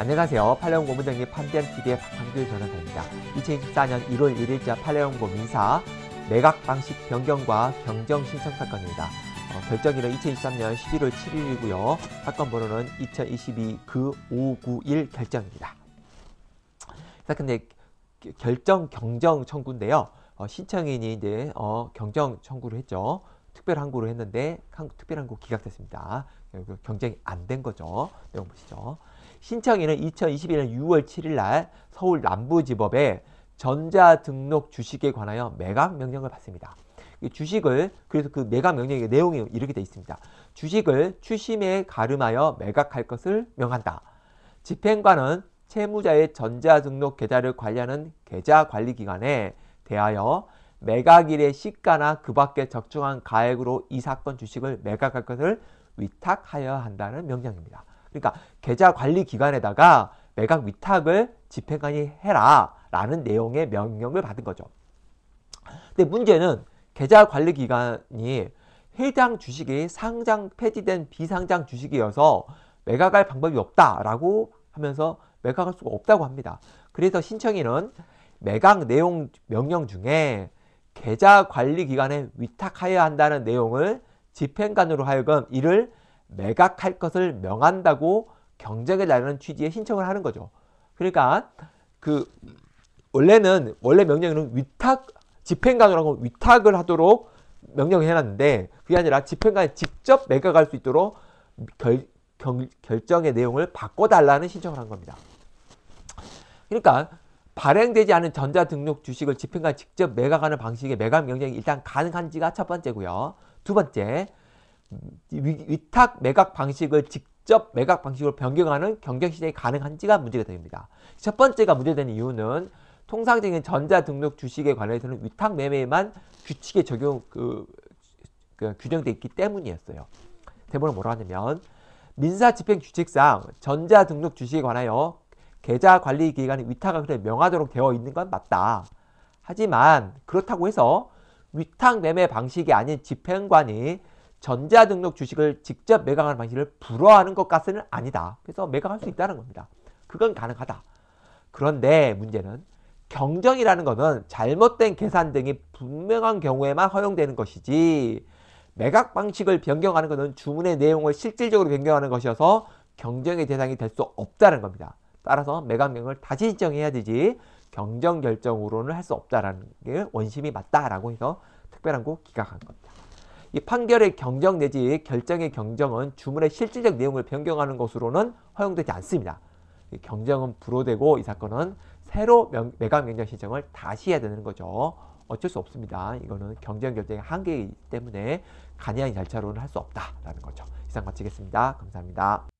안녕하세요. 팔레온 고문장님판대한 t v 의 박한규 전호사입니다 2024년 1월 1일자 팔레온 고민사 매각 방식 변경과 경정 신청 사건입니다. 어, 결정일은 2023년 11월 7일이고요. 사건 번호는 2022 그 591 결정입니다. 자, 근데 결정 경정 청구인데요. 어, 신청인이 이제 어, 경정 청구를 했죠. 특별항고로 했는데 특별항고 기각됐습니다. 그 경쟁이 안 된 거죠. 내용 보시죠. 신청인은 2021년 6월 7일 날 서울 남부지법에 전자등록 주식에 관하여 매각 명령을 받습니다. 주식을 그래서 그 매각 명령의 내용이 이렇게 되어 있습니다. 주식을 추심에 가름하여 매각할 것을 명한다. 집행관은 채무자의 전자등록 계좌를 관리하는 계좌관리기관에 대하여 매각일의 시가나 그 밖에 적정한 가액으로 이 사건 주식을 매각할 것을 위탁하여야 한다는 명령입니다. 그러니까 계좌 관리 기관에다가 매각 위탁을 집행관이 해라 라는 내용의 명령을 받은 거죠. 근데 문제는 계좌 관리 기관이 해당 주식이 상장 폐지된 비상장 주식이어서 매각할 방법이 없다라고 하면서 매각할 수가 없다고 합니다. 그래서 신청인은 매각 내용 명령 중에 계좌 관리 기관에 위탁하여야 한다는 내용을 집행관으로 하여금 이를 매각할 것을 명한다고 경쟁에나는 취지의 신청을 하는 거죠. 그러니까 그 원래는 원래 명령은 위탁 집행관으로 위탁을 하도록 명령을 해놨는데 그게 아니라 집행관이 직접 매각할 수 있도록 결, 결, 정의 내용을 바꿔달라는 신청을 한 겁니다. 그러니까 발행되지 않은 전자등록 주식을 집행관 직접 매각하는 방식의 매각 명령이 일단 가능한지가 첫 번째고요. 두 번째, 음, 위탁 매각 방식을 직접 매각 방식으로 변경하는 경쟁 시장이 가능한지가 문제가 됩니다. 첫 번째가 문제되는 이유는 통상적인 전자등록 주식에 관해서는 위탁 매매만 규칙에 적용 그, 그 규정돼 있기 때문이었어요. 대본을 뭐라 하냐면 민사 집행 규칙상 전자등록 주식에 관하여 계좌 관리 기관의 위탁을 그래 명하도록 되어 있는 건 맞다. 하지만 그렇다고 해서 위탁 매매 방식이 아닌 집행관이 전자등록 주식을 직접 매각하는 방식을 불허하는 것까지는 아니다. 그래서 매각할 수 있다는 겁니다. 그건 가능하다. 그런데 문제는 경정이라는 것은 잘못된 계산 등이 분명한 경우에만 허용되는 것이지 매각 방식을 변경하는 것은 주문의 내용을 실질적으로 변경하는 것이어서 경정의 대상이 될 수 없다는 겁니다. 따라서 매각명을 다시 신청해야 되지 경정 결정으로는 할 수없다는게 원심이 맞다라고 해서 특별한 거 기각한 겁니다. 이 판결의 경정 내지 결정의 경정은 주문의 실질적 내용을 변경하는 것으로는 허용되지 않습니다. 경정은 불허되고이 사건은 새로 매각 명령 신청을 다시 해야 되는 거죠. 어쩔 수 없습니다. 이거는 경정 결정의 한계이기 때문에 간이한 절차로는 할 수 없다라는 거죠. 이상 마치겠습니다. 감사합니다.